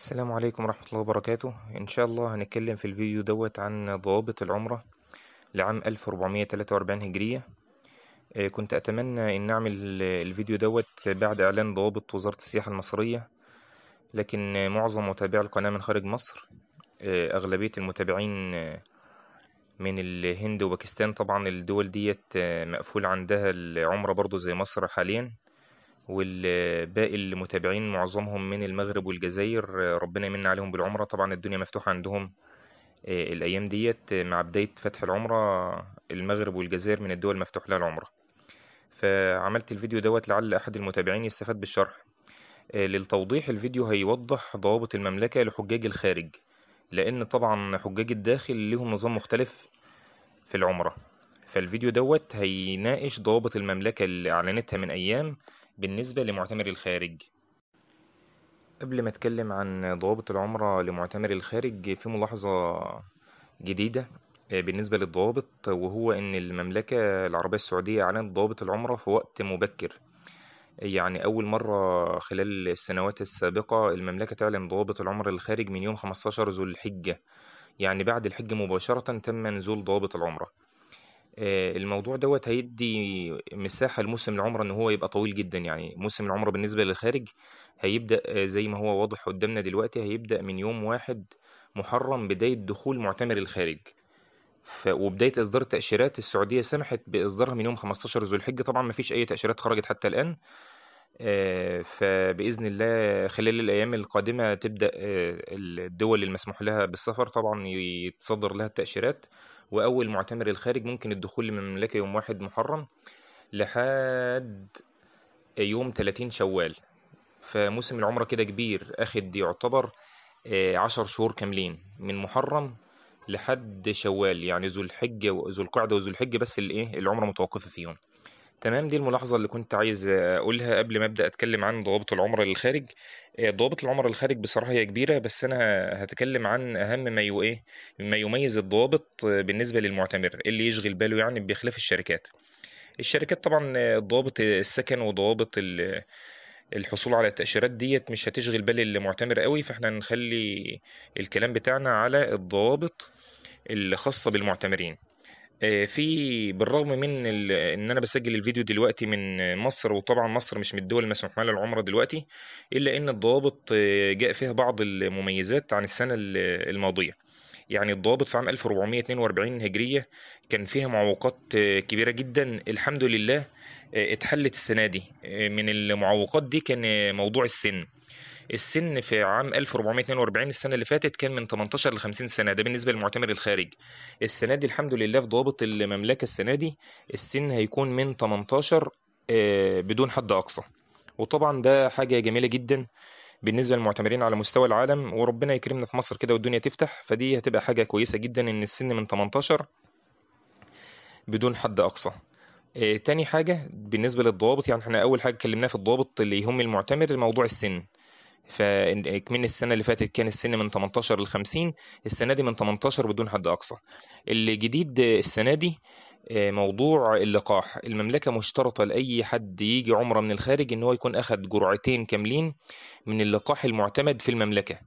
السلام عليكم ورحمة الله وبركاته إن شاء الله هنتكلم في الفيديو دوت عن ضوابط العمرة لعام 1443 هجرية آه، كنت أتمنى إن أعمل الفيديو دوت بعد إعلان ضوابط وزارة السياحة المصرية لكن معظم متابعي القناة من خارج مصر آه، أغلبية المتابعين آه، من الهند وباكستان طبعا الدول ديت مقفول عندها العمرة برضو زي مصر حاليا والباقي المتابعين معظمهم من المغرب والجزائر ربنا يمن عليهم بالعمرة طبعا الدنيا مفتوحة عندهم آه، الأيام ديت آه، مع بداية فتح العمرة المغرب والجزائر من الدول مفتوح لها العمرة فعملت الفيديو دوت لعل أحد المتابعين يستفاد بالشرح آه، للتوضيح الفيديو هيوضح ضوابط المملكة لحجاج الخارج لأن طبعا حجاج الداخل ليهم نظام مختلف في العمرة فالفيديو دوت هيناقش ضوابط المملكة اللي أعلنتها من أيام بالنسبة لمعتمر الخارج قبل ما أتكلم عن ضوابط العمرة لمعتمر الخارج في ملاحظة جديدة آه، بالنسبة للضوابط وهو إن المملكة العربية السعودية أعلنت ضوابط العمرة في وقت مبكر يعني أول مرة خلال السنوات السابقة المملكة تعلن ضوابط العمر للخارج من يوم 15 ذو الحجة يعني بعد الحج مباشرة تم نزول ضوابط العمرة آه، الموضوع دوت هيدي مساحة لموسم العمرة إن هو يبقى طويل جدا يعني موسم العمرة بالنسبة للخارج هيبدأ آه، زي ما هو واضح قدامنا دلوقتي هيبدأ من يوم واحد محرم بداية دخول معتمر الخارج ف... وبداية إصدار التأشيرات السعودية سمحت بإصدارها من يوم 15 ذو الحجة طبعا مفيش أي تأشيرات خرجت حتى الآن آه، فبإذن الله خلال الأيام القادمة تبدأ الدول المسموح لها بالسفر طبعا يتصدر لها التأشيرات وأول معتمر الخارج ممكن الدخول للمملكة يوم واحد محرم لحد يوم 30 شوال فموسم العمرة كده كبير أخد يعتبر آه، عشر شهور كاملين من محرم لحد شوال يعني ذو الحجة وذو القعدة وذو الحجة بس اللي إيه العمرة متوقفة فيهم تمام دي الملاحظة اللي كنت عايز أقولها قبل ما أبدأ أتكلم عن ضوابط العمرة للخارج آه، ضوابط العمرة للخارج بصراحة هي كبيرة بس أنا هتكلم عن أهم ما يو إيه ما يميز الضوابط بالنسبة للمعتمر اللي يشغل باله يعني بخلاف الشركات الشركات طبعا ضوابط السكن وضوابط الحصول على التأشيرات ديت مش هتشغل بال المعتمر قوي فاحنا نخلي الكلام بتاعنا على الضوابط الخاصة بالمعتمرين آه، في بالرغم من ان انا بسجل الفيديو دلوقتي من مصر وطبعا مصر مش من الدول المسموح لها العمره دلوقتي الا ان الضوابط آه، جاء فيها بعض المميزات عن السنه الماضيه يعني الضوابط في عام 1442 هجريه كان فيها معوقات آه، كبيره جدا الحمد لله اتحلت السنه دي من المعوقات دي كان موضوع السن السن في عام 1442 السنه اللي فاتت كان من 18 ل 50 سنه ده بالنسبه للمعتمر الخارجي السنه دي الحمد لله في ضوابط المملكه السنه دي السن هيكون من 18 آه، بدون حد اقصى وطبعا ده حاجه جميله جدا بالنسبه للمعتمرين على مستوى العالم وربنا يكرمنا في مصر كده والدنيا تفتح فدي هتبقى حاجه كويسه جدا ان السن من 18 بدون حد اقصى آه، تاني حاجة بالنسبة للضوابط يعني احنا أول حاجة اتكلمناها في الضوابط اللي يهم المعتمر موضوع السن فمن السنه اللي فاتت كان السن من 18 ل 50 السنه دي من 18 بدون حد اقصى الجديد السنه دي آه، موضوع اللقاح المملكة مشترطة لأي حد يجي عمرة من الخارج إن هو يكون أخد جرعتين كاملين من اللقاح المعتمد في المملكة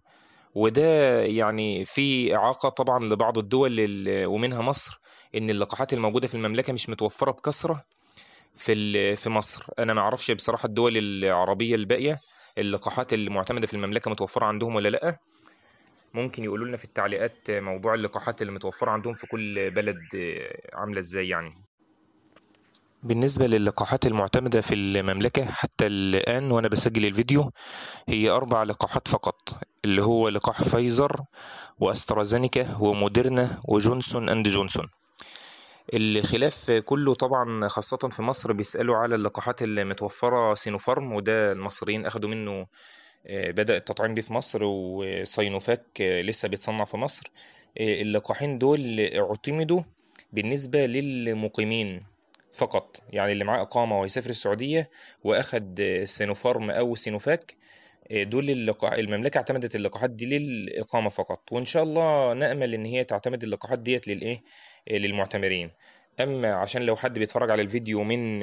وده يعني في إعاقة طبعا لبعض الدول ومنها مصر إن اللقاحات الموجودة في المملكة مش متوفرة بكثرة في في مصر أنا ما اعرفش بصراحة الدول العربية الباقية اللقاحات المعتمده في المملكه متوفره عندهم ولا لا ممكن يقولوا لنا في التعليقات موضوع اللقاحات اللي متوفره عندهم في كل بلد آه، عامله ازاي يعني بالنسبة للقاحات المعتمدة في المملكة حتى الآن وأنا بسجل الفيديو هي أربع لقاحات فقط اللي هو لقاح فايزر وأسترازينيكا وموديرنا وجونسون أند جونسون الخلاف كله طبعا خاصة في مصر بيسألوا على اللقاحات المتوفرة سينوفارم وده المصريين أخدوا منه آه، بدأ التطعيم بيه في مصر وسينوفاك آه، لسه بيتصنع في مصر آه، اللقاحين دول اعتمدوا بالنسبة للمقيمين فقط يعني اللي معاه إقامة وهيسافر السعودية وأخد سينوفارم أو سينوفاك دول اللقاح المملكة اعتمدت اللقاحات دي للإقامة فقط وإن شاء الله نأمل إن هي تعتمد اللقاحات ديت للإيه للمعتمرين اما عشان لو حد بيتفرج على الفيديو من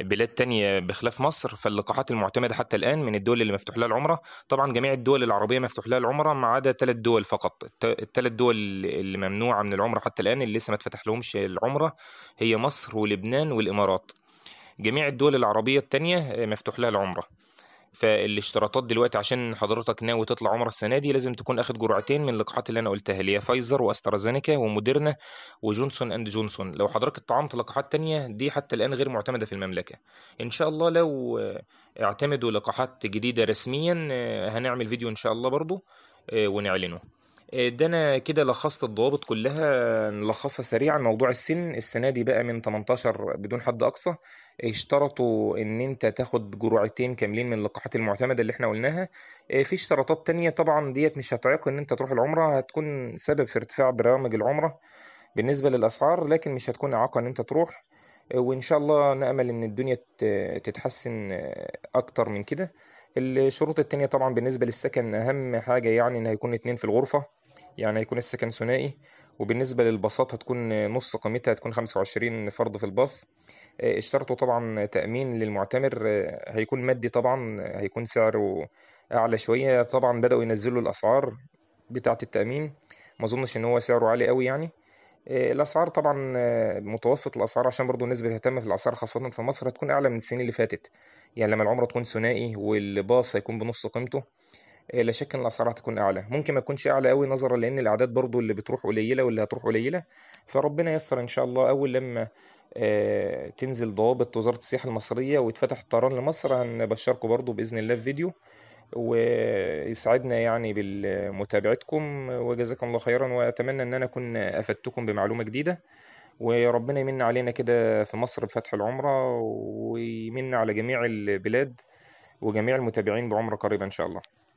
بلاد تانية بخلاف مصر فاللقاحات المعتمده حتى الان من الدول اللي مفتوح لها العمره طبعا جميع الدول العربيه مفتوح لها العمره ما عدا ثلاث دول فقط الثلاث دول اللي ممنوعه من العمره حتى الان اللي لسه ما اتفتح لهمش العمره هي مصر ولبنان والامارات جميع الدول العربيه التانية مفتوح لها العمره فالاشتراطات دلوقتي عشان حضرتك ناوي تطلع عمره السنه دي لازم تكون اخد جرعتين من اللقاحات اللي انا قلتها اللي هي فايزر واسترازينيكا وموديرنا وجونسون اند جونسون لو حضرتك اتطعمت لقاحات تانية دي حتى الان غير معتمده في المملكه ان شاء الله لو اعتمدوا لقاحات جديده رسميا آه، هنعمل فيديو ان شاء الله برضو آه، ونعلنه آه، ده انا كده لخصت الضوابط كلها نلخصها سريعا موضوع السن السنه دي بقى من 18 بدون حد اقصى اشترطوا ان انت تاخد جرعتين كاملين من اللقاحات المعتمده اللي احنا قلناها آه، في اشتراطات تانية طبعا ديت مش هتعيق ان انت تروح العمره هتكون سبب في ارتفاع برامج العمره بالنسبه للاسعار لكن مش هتكون اعاقه ان انت تروح آه، وان شاء الله نامل ان الدنيا تتحسن اكتر من كده الشروط التانية طبعا بالنسبة للسكن أهم حاجة يعني إن هيكون اتنين في الغرفة يعني هيكون السكن ثنائي وبالنسبة للباصات هتكون نص قيمتها هتكون خمسة وعشرين فرد في الباص آه، اشترطوا طبعا تأمين للمعتمر آه، هيكون مادي طبعا هيكون سعره أعلى شوية طبعا بدأوا ينزلوا الأسعار بتاعة التأمين ما أظنش إن هو سعره عالي قوي يعني آه، الاسعار طبعا متوسط الاسعار عشان برضو الناس بتهتم في الاسعار خاصه في مصر هتكون اعلى من السنين اللي فاتت يعني لما العمره تكون ثنائي والباص هيكون بنص قيمته لا شك ان الاسعار هتكون اعلى ممكن ما تكونش اعلى قوي نظرا لان الاعداد برضو اللي بتروح قليله واللي هتروح قليله فربنا ييسر ان شاء الله اول لما آه، تنزل ضوابط وزاره السياحه المصريه ويتفتح الطيران لمصر هنبشركم برضو باذن الله في فيديو ويسعدنا يعني بمتابعتكم وجزاكم الله خيرا واتمنى ان انا اكون افدتكم بمعلومه جديده وربنا يمن علينا كده في مصر بفتح العمره ويمن على جميع البلاد وجميع المتابعين بعمره قريبه ان شاء الله